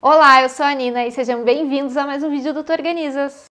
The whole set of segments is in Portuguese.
Olá, eu sou a Nina e sejam bem-vindos a mais um vídeo do Tu Organizas.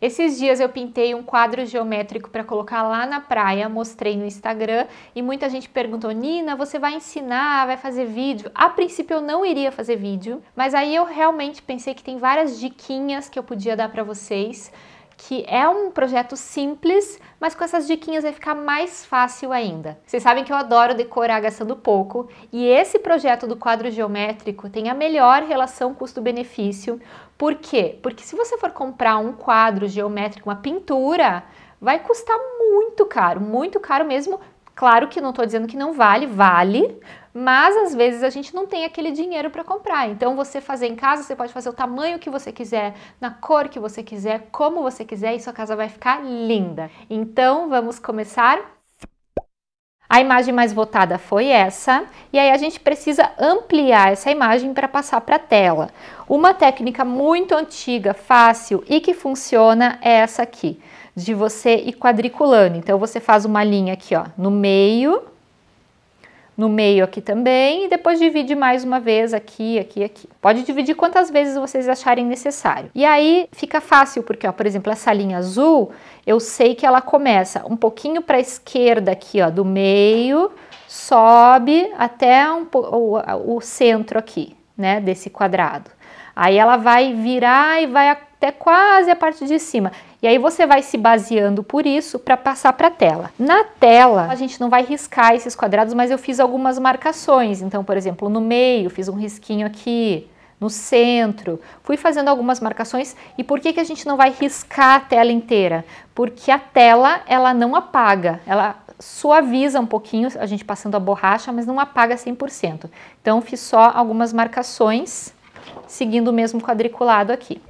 Esses dias eu pintei um quadro geométrico para colocar lá na praia, mostrei no Instagram e muita gente perguntou: Nina, você vai ensinar, vai fazer vídeo? A princípio eu não iria fazer vídeo, mas aí eu realmente pensei que tem várias diquinhas que eu podia dar para vocês que é um projeto simples, mas com essas diquinhas vai ficar mais fácil ainda. Vocês sabem que eu adoro decorar gastando pouco, e esse projeto do quadro geométrico tem a melhor relação custo-benefício. Por quê? Porque se você for comprar um quadro geométrico, uma pintura, vai custar muito caro, muito caro mesmo Claro que não estou dizendo que não vale, vale, mas às vezes a gente não tem aquele dinheiro para comprar. Então você fazer em casa, você pode fazer o tamanho que você quiser, na cor que você quiser, como você quiser e sua casa vai ficar linda. Então vamos começar a imagem mais votada foi essa, e aí a gente precisa ampliar essa imagem para passar para a tela. Uma técnica muito antiga, fácil e que funciona é essa aqui de você ir quadriculando. Então, você faz uma linha aqui, ó, no meio, no meio aqui também, e depois divide mais uma vez aqui, aqui, aqui. Pode dividir quantas vezes vocês acharem necessário. E aí fica fácil, porque, ó, por exemplo, essa linha azul, eu sei que ela começa um pouquinho para a esquerda aqui, ó, do meio, sobe até um, o, o centro aqui, né, desse quadrado. Aí ela vai virar e vai até quase a parte de cima. E aí você vai se baseando por isso para passar para a tela. Na tela, a gente não vai riscar esses quadrados, mas eu fiz algumas marcações. Então, por exemplo, no meio, fiz um risquinho aqui, no centro. Fui fazendo algumas marcações. E por que, que a gente não vai riscar a tela inteira? Porque a tela, ela não apaga, ela suaviza um pouquinho, a gente passando a borracha, mas não apaga 100%. Então, fiz só algumas marcações, seguindo o mesmo quadriculado aqui.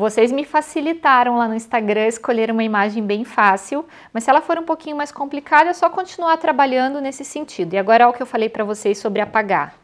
Vocês me facilitaram lá no Instagram escolher uma imagem bem fácil, mas se ela for um pouquinho mais complicada, é só continuar trabalhando nesse sentido. E agora é o que eu falei para vocês sobre apagar.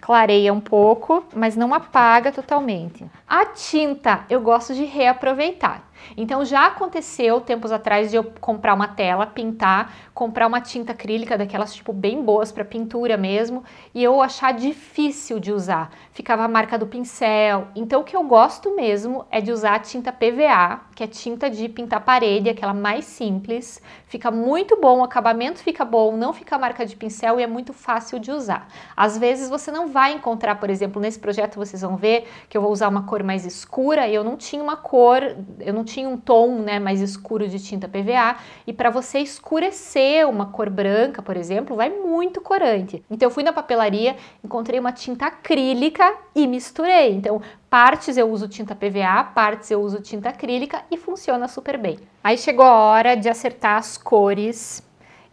Clareia um pouco, mas não apaga totalmente. A tinta eu gosto de reaproveitar. Então já aconteceu tempos atrás de eu comprar uma tela, pintar, comprar uma tinta acrílica daquelas tipo bem boas para pintura mesmo, e eu achar difícil de usar. Ficava a marca do pincel. Então o que eu gosto mesmo é de usar a tinta PVA, que é tinta de pintar parede, aquela mais simples. Fica muito bom, o acabamento fica bom, não fica a marca de pincel e é muito fácil de usar. Às vezes você não vai encontrar, por exemplo, nesse projeto vocês vão ver que eu vou usar uma cor mais escura, e eu não tinha uma cor, eu não tinha um tom né, mais escuro de tinta PVA. E para você escurecer uma cor branca, por exemplo, vai muito corante. Então eu fui na papelaria, encontrei uma tinta acrílica e misturei. Então Partes eu uso tinta PVA, partes eu uso tinta acrílica e funciona super bem. Aí chegou a hora de acertar as cores.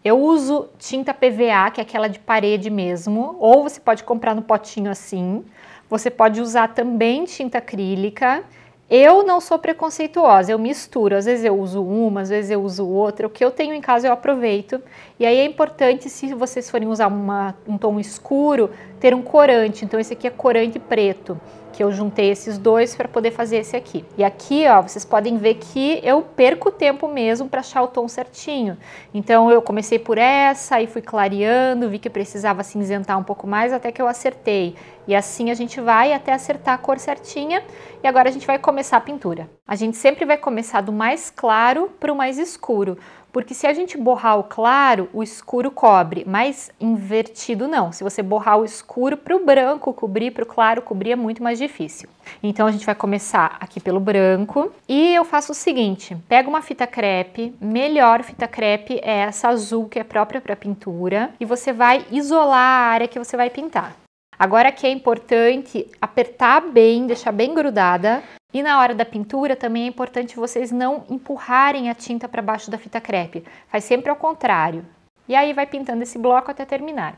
Eu uso tinta PVA, que é aquela de parede mesmo, ou você pode comprar no potinho assim. Você pode usar também tinta acrílica eu não sou preconceituosa, eu misturo. Às vezes eu uso uma, às vezes eu uso outra. O que eu tenho em casa eu aproveito. E aí é importante, se vocês forem usar uma, um tom escuro, ter um corante. Então, esse aqui é corante preto que eu juntei esses dois para poder fazer esse aqui. E aqui, ó, vocês podem ver que eu perco tempo mesmo para achar o tom certinho. Então eu comecei por essa e fui clareando, vi que precisava cinzentar um pouco mais até que eu acertei. E assim a gente vai até acertar a cor certinha e agora a gente vai começar a pintura. A gente sempre vai começar do mais claro para o mais escuro, porque se a gente borrar o claro, o escuro cobre, mas invertido não. Se você borrar o escuro para o branco cobrir, para o claro cobrir, é muito mais difícil. Então a gente vai começar aqui pelo branco e eu faço o seguinte: pega uma fita crepe, melhor fita crepe é essa azul que é própria para pintura, e você vai isolar a área que você vai pintar. Agora que é importante apertar bem, deixar bem grudada, e na hora da pintura também é importante vocês não empurrarem a tinta para baixo da fita crepe, faz sempre ao contrário. E aí vai pintando esse bloco até terminar.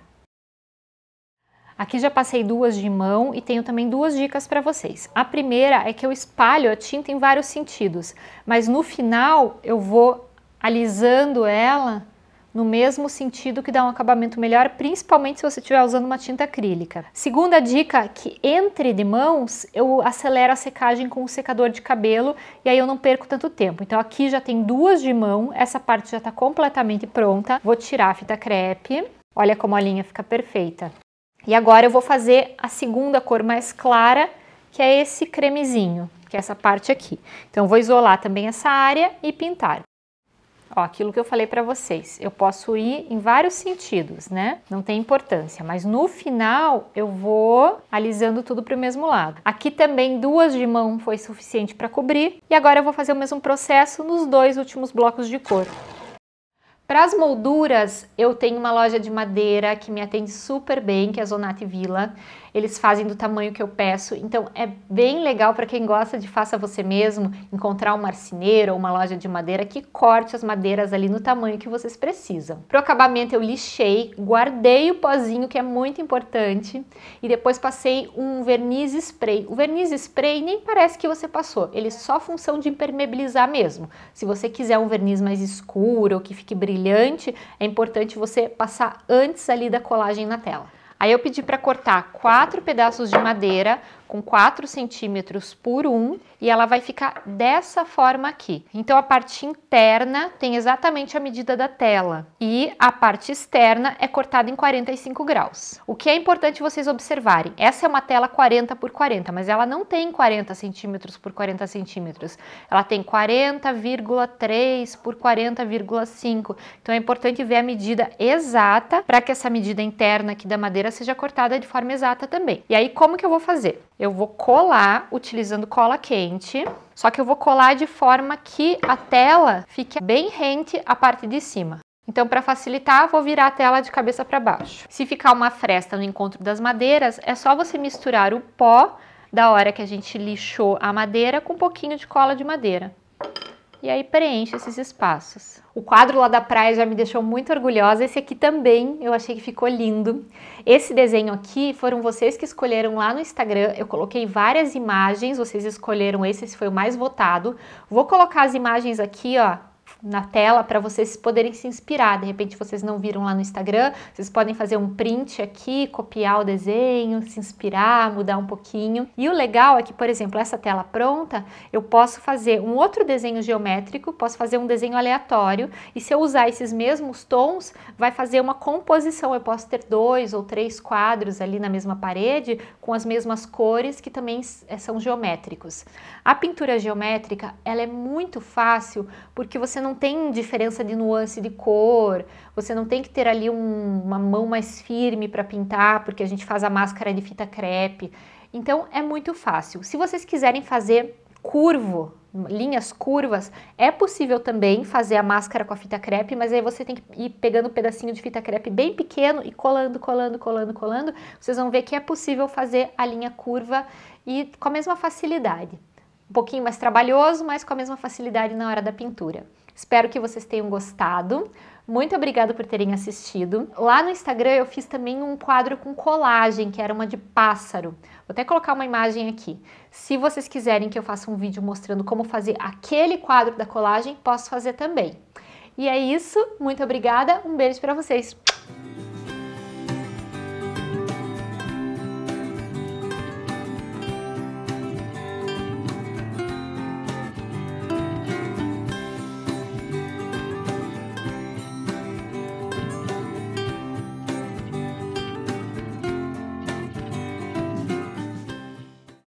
Aqui já passei duas de mão e tenho também duas dicas para vocês. A primeira é que eu espalho a tinta em vários sentidos, mas no final eu vou alisando ela no mesmo sentido que dá um acabamento melhor, principalmente se você estiver usando uma tinta acrílica. Segunda dica, que entre de mãos, eu acelero a secagem com o um secador de cabelo e aí eu não perco tanto tempo. Então aqui já tem duas de mão, essa parte já está completamente pronta. Vou tirar a fita crepe, olha como a linha fica perfeita. E agora eu vou fazer a segunda cor mais clara, que é esse cremezinho, que é essa parte aqui. Então vou isolar também essa área e pintar. Ó, aquilo que eu falei para vocês, eu posso ir em vários sentidos, né? Não tem importância, mas no final eu vou alisando tudo para o mesmo lado. Aqui também duas de mão foi suficiente para cobrir e agora eu vou fazer o mesmo processo nos dois últimos blocos de cor. Para as molduras, eu tenho uma loja de madeira que me atende super bem, que é a Zonati Vila. Eles fazem do tamanho que eu peço, então é bem legal para quem gosta de faça você mesmo, encontrar um marceneiro ou uma loja de madeira que corte as madeiras ali no tamanho que vocês precisam. Para o acabamento eu lixei, guardei o pozinho que é muito importante e depois passei um verniz spray. O verniz spray nem parece que você passou, ele é só função de impermeabilizar mesmo. Se você quiser um verniz mais escuro, que fique brilhante, brilhante, é importante você passar antes ali da colagem na tela. Aí eu pedi para cortar quatro pedaços de madeira com 4 centímetros por 1 e ela vai ficar dessa forma aqui. Então a parte interna tem exatamente a medida da tela e a parte externa é cortada em 45 graus. O que é importante vocês observarem, essa é uma tela 40 por 40, mas ela não tem 40 centímetros por 40 centímetros, ela tem 40,3 por 40,5. Então é importante ver a medida exata para que essa medida interna aqui da madeira seja cortada de forma exata também. E aí como que eu vou fazer? eu vou colar utilizando cola quente, só que eu vou colar de forma que a tela fique bem rente à parte de cima. Então, para facilitar, vou virar a tela de cabeça para baixo. Se ficar uma fresta no encontro das madeiras, é só você misturar o pó da hora que a gente lixou a madeira com um pouquinho de cola de madeira e aí preenche esses espaços. O quadro lá da praia já me deixou muito orgulhosa, esse aqui também eu achei que ficou lindo. Esse desenho aqui foram vocês que escolheram lá no Instagram, eu coloquei várias imagens, vocês escolheram esse, esse foi o mais votado. Vou colocar as imagens aqui, ó, na tela para vocês poderem se inspirar. De repente vocês não viram lá no Instagram, vocês podem fazer um print aqui, copiar o desenho, se inspirar, mudar um pouquinho. E o legal é que, por exemplo, essa tela pronta, eu posso fazer um outro desenho geométrico, posso fazer um desenho aleatório e se eu usar esses mesmos tons, vai fazer uma composição. Eu posso ter dois ou três quadros ali na mesma parede com as mesmas cores que também eh, são geométricos. A pintura geométrica, ela é muito fácil porque você não não tem diferença de nuance de cor, você não tem que ter ali um, uma mão mais firme para pintar, porque a gente faz a máscara de fita crepe. Então é muito fácil. Se vocês quiserem fazer curvo, linhas curvas, é possível também fazer a máscara com a fita crepe, mas aí você tem que ir pegando um pedacinho de fita crepe bem pequeno e colando, colando, colando, colando. Vocês vão ver que é possível fazer a linha curva e com a mesma facilidade. Um pouquinho mais trabalhoso, mas com a mesma facilidade na hora da pintura. Espero que vocês tenham gostado. Muito obrigada por terem assistido. Lá no Instagram eu fiz também um quadro com colagem, que era uma de pássaro. Vou até colocar uma imagem aqui. Se vocês quiserem que eu faça um vídeo mostrando como fazer aquele quadro da colagem, posso fazer também. E é isso. Muito obrigada. Um beijo para vocês.